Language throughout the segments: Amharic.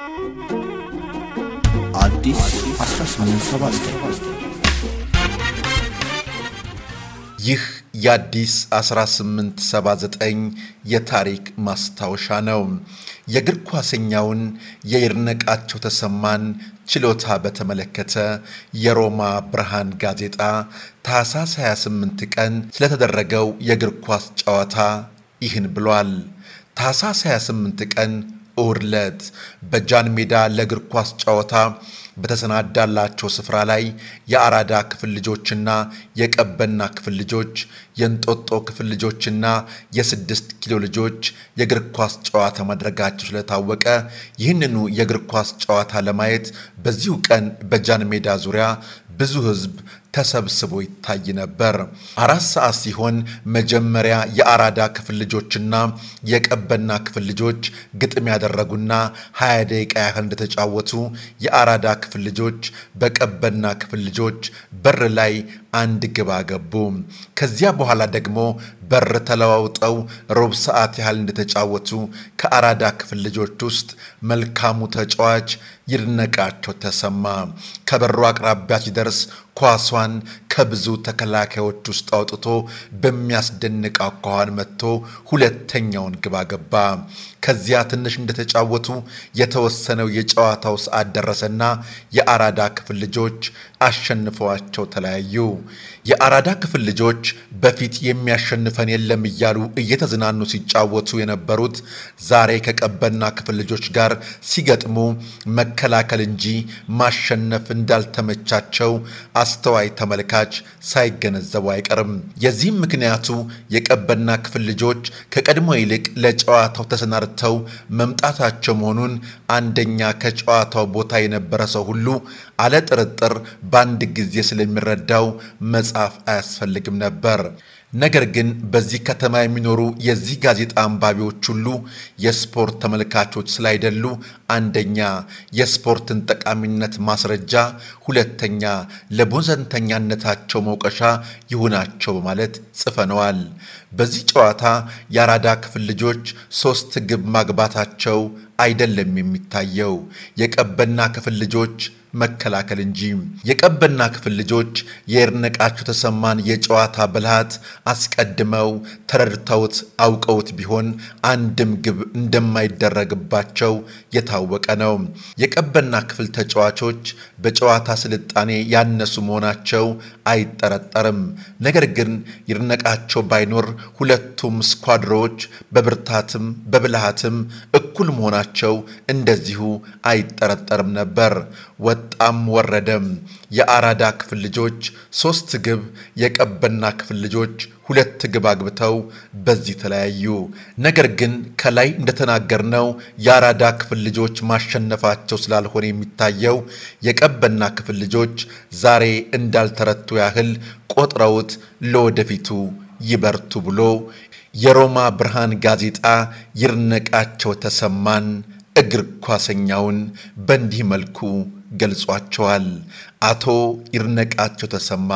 ይህ የአዲስ 1879 የታሪክ ማስታወሻ ነው። የእግር ኳሰኛውን የይድነቃቸው ተሰማን ችሎታ በተመለከተ የሮማ ብርሃን ጋዜጣ ታሳ 28 ቀን ስለተደረገው የእግር ኳስ ጨዋታ ይህን ብሏል። ታሳ 28 ቀን ኡርለት በጃን ሜዳ ለእግር ኳስ ጨዋታ በተሰናዳላቸው ስፍራ ላይ የአራዳ ክፍል ልጆችና የቀበና ክፍል ልጆች፣ የእንጦጦ ክፍል ልጆችና የስድስት ኪሎ ልጆች የእግር ኳስ ጨዋታ ማድረጋቸው ስለታወቀ ይህንኑ የእግር ኳስ ጨዋታ ለማየት በዚሁ ቀን በጃን ሜዳ ዙሪያ ብዙ ሕዝብ ተሰብስቦ ይታይ ነበር። አራት ሰዓት ሲሆን መጀመሪያ የአራዳ ክፍል ልጆችና የቀበና ክፍል ልጆች ግጥም ያደረጉና ሀያ ደቂቃ ያህል እንደተጫወቱ የአራዳ ክፍል ክፍል ልጆች፣ በቀበና ክፍል ልጆች በር ላይ አንድ ግባ ገቡ። ከዚያ በኋላ ደግሞ በር ተለዋውጠው ሩብ ሰዓት ያህል እንደተጫወቱ ከአራዳ ክፍል ልጆች ውስጥ መልካሙ ተጫዋች ይድነቃቸው ተሰማ ከበሩ አቅራቢያ ሲደርስ ኳሷን ከብዙ ተከላካዮች ውስጥ አውጥቶ በሚያስደንቅ አኳኋን መጥቶ ሁለተኛውን ግባ ገባ። ከዚያ ትንሽ እንደተጫወቱ የተወሰነው የጨዋታው ሰዓት ደረሰና የአራዳ ክፍል ልጆች አሸንፈዋቸው ተለያዩ። የአራዳ ክፍል ልጆች በፊት የሚያሸንፈን የለም እያሉ እየተዝናኑ ሲጫወቱ የነበሩት ዛሬ ከቀበና ክፍል ልጆች ጋር ሲገጥሙ መከላከል እንጂ ማሸነፍ እንዳልተመቻቸው አስተዋይ ተመልካች ሳይገነዘቡ አይቀርም። የዚህም ምክንያቱ የቀበና ክፍል ልጆች ከቀድሞ ይልቅ ለጨዋታው ተሰናድተው መምጣታቸው መሆኑን አንደኛ ከጨዋታው ቦታ የነበረ ሰው ሁሉ አለ ጥርጥር በአንድ ጊዜ ስለሚረዳው መጻፍ አያስፈልግም ነበር። ነገር ግን በዚህ ከተማ የሚኖሩ የዚህ ጋዜጣ አንባቢዎች ሁሉ የስፖርት ተመልካቾች ስላይደሉ አንደኛ የስፖርትን ጠቃሚነት ማስረጃ፣ ሁለተኛ ለቦዘንተኛነታቸው መውቀሻ ይሁናቸው በማለት ጽፈነዋል። በዚህ ጨዋታ የአራዳ ክፍል ልጆች ሶስት ግብ ማግባታቸው አይደለም የሚታየው የቀበና ክፍል ልጆች መከላከል እንጂ የቀበና ክፍል ልጆች የርነቃቸው ተሰማን የጨዋታ ብልሃት አስቀድመው ተረድተውት አውቀውት ቢሆን አንድም ግብ እንደማይደረግባቸው የታወቀ ነው። የቀበና ክፍል ተጫዋቾች በጨዋታ ስልጣኔ ያነሱ መሆናቸው አይጠረጠርም። ነገር ግን ይርነቃቸው ባይኖር ሁለቱም ስኳድሮች በብርታትም በብልሃትም እኩል መሆናቸው እንደዚሁ አይጠረጠርም ነበር። ወጣም ወረደም የአራዳ ክፍል ልጆች ሶስት ግብ፣ የቀበና ክፍል ልጆች ሁለት ግብ አግብተው በዚህ ተለያዩ። ነገር ግን ከላይ እንደተናገርነው የአራዳ ክፍል ልጆች ማሸነፋቸው ስላልሆነ የሚታየው የቀበና ክፍል ልጆች ዛሬ እንዳልተረቱ ያህል ቆጥረውት ለወደፊቱ ይበርቱ ብሎ የሮማ ብርሃን ጋዜጣ ይርነቃቸው ተሰማን እግር ኳሰኛውን በእንዲህ መልኩ ገልጿቸዋል። አቶ ኢርነቃቸው ተሰማ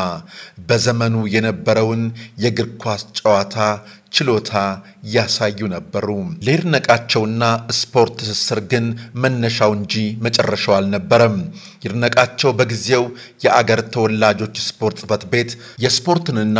በዘመኑ የነበረውን የእግር ኳስ ጨዋታ ችሎታ ያሳዩ ነበሩ። ለኢርነቃቸውና ስፖርት ትስስር ግን መነሻው እንጂ መጨረሻው አልነበረም። ይርነቃቸው በጊዜው የአገር ተወላጆች ስፖርት ጽሕፈት ቤት የስፖርትንና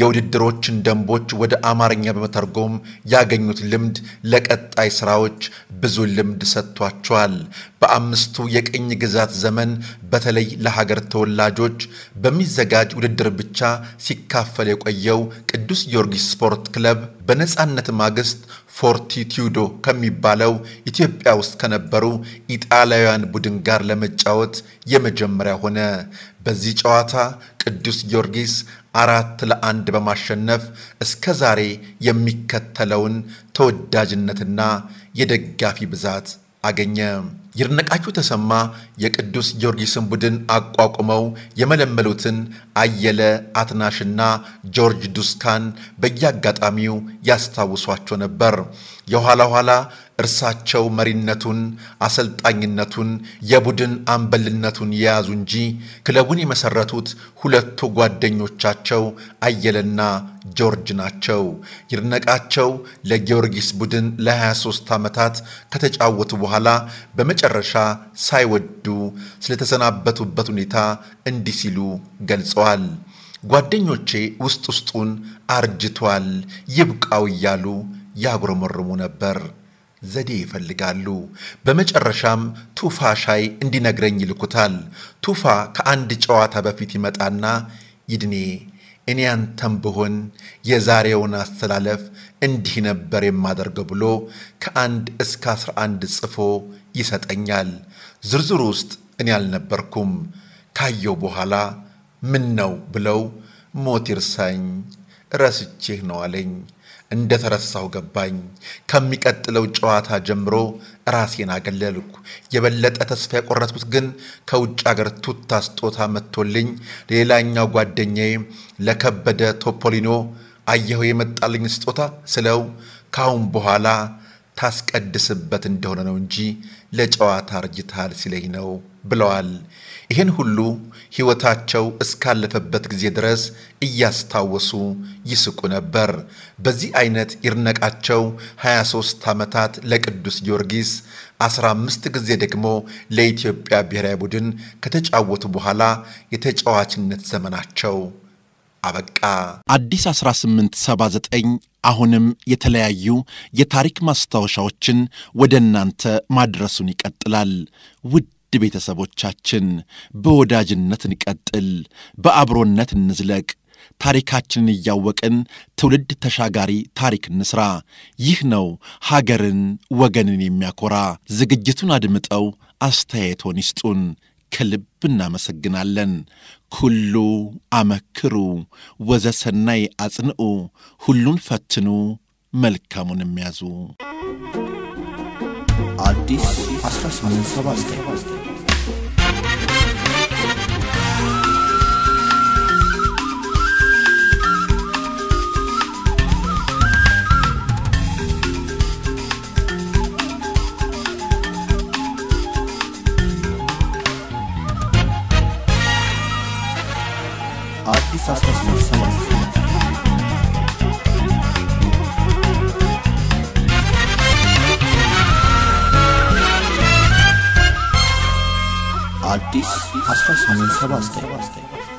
የውድድሮችን ደንቦች ወደ አማርኛ በመተርጎም ያገኙት ልምድ ለቀጣይ ስራዎች ብዙ ልምድ ሰጥቷቸዋል። በአምስቱ የቅኝ ግዛት ዘመን በተለይ ለሀገር ተወላጆች በሚዘጋጅ ውድድር ብቻ ሲካፈል የቆየው ቅዱስ ጊዮርጊስ ስፖርት ክለብ በነጻነት ማግስት ፎርቲቲዶ ከሚባለው ኢትዮጵያ ውስጥ ከነበሩ ኢጣሊያውያን ቡድን ጋር ለመጫወት የመጀመሪያ ሆነ። በዚህ ጨዋታ ቅዱስ ጊዮርጊስ አራት ለአንድ በማሸነፍ እስከ ዛሬ የሚከተለውን ተወዳጅነትና የደጋፊ ብዛት አገኘ። ይርነቃችሁ ተሰማ የቅዱስ ጊዮርጊስን ቡድን አቋቁመው የመለመሉትን አየለ አትናሽና ጆርጅ ዱስካን በየአጋጣሚው ያስታውሷቸው ነበር። የኋላ ኋላ እርሳቸው መሪነቱን፣ አሰልጣኝነቱን፣ የቡድን አምበልነቱን የያዙ እንጂ ክለቡን የመሰረቱት ሁለቱ ጓደኞቻቸው አየለና ጆርጅ ናቸው። ይርነቃቸው ለጊዮርጊስ ቡድን ለ23 ዓመታት ከተጫወቱ በኋላ በመጨ መጨረሻ ሳይወዱ ስለተሰናበቱበት ሁኔታ እንዲህ ሲሉ ገልጸዋል። ጓደኞቼ ውስጥ ውስጡን አርጅቷል፣ ይብቃው እያሉ ያጉረመርሙ ነበር። ዘዴ ይፈልጋሉ። በመጨረሻም ቱፋ ሻይ እንዲነግረኝ ይልኩታል። ቱፋ ከአንድ ጨዋታ በፊት ይመጣና ይድኔ እኔ አንተም ብሆን የዛሬውን አስተላለፍ እንዲህ ነበር የማደርገው ብሎ ከአንድ እስከ አስራ አንድ ጽፎ ይሰጠኛል። ዝርዝሩ ውስጥ እኔ አልነበርኩም። ካየው በኋላ ምን ነው ብለው ሞት ይርሳኝ ረስቼህ ነው አለኝ። እንደተረሳሁ ገባኝ። ከሚቀጥለው ጨዋታ ጀምሮ ራሴን አገለልኩ። የበለጠ ተስፋ የቆረጥኩት ግን ከውጭ አገር ቱታ ስጦታ መጥቶልኝ ሌላኛው ጓደኛዬ ለከበደ ቶፖሊኖ አየኸው የመጣልኝ ስጦታ ስለው ካሁን በኋላ ታስቀድስበት እንደሆነ ነው እንጂ ለጨዋታ አርጅታል ሲለኝ ነው ብለዋል። ይህን ሁሉ ሕይወታቸው እስካለፈበት ጊዜ ድረስ እያስታወሱ ይስቁ ነበር። በዚህ አይነት ይርነቃቸው 23 ዓመታት ለቅዱስ ጊዮርጊስ 15 ጊዜ ደግሞ ለኢትዮጵያ ብሔራዊ ቡድን ከተጫወቱ በኋላ የተጫዋችነት ዘመናቸው አበቃ። አዲስ 1879 አሁንም የተለያዩ የታሪክ ማስታወሻዎችን ወደ እናንተ ማድረሱን ይቀጥላል። ውድ ውድ ቤተሰቦቻችን በወዳጅነት እንቀጥል፣ በአብሮነት እንዝለቅ። ታሪካችንን እያወቅን ትውልድ ተሻጋሪ ታሪክ እንስራ። ይህ ነው ሀገርን ወገንን የሚያኮራ። ዝግጅቱን አድምጠው አስተያየቶን ይስጡን። ከልብ እናመሰግናለን። ኩሉ አመክሩ ወዘሰናይ አጽንዑ፣ ሁሉን ፈትኑ መልካሙን የሚያዙ artist, Pastor Samuel Sebastian. artistas nas maçãs. አዲስ 1879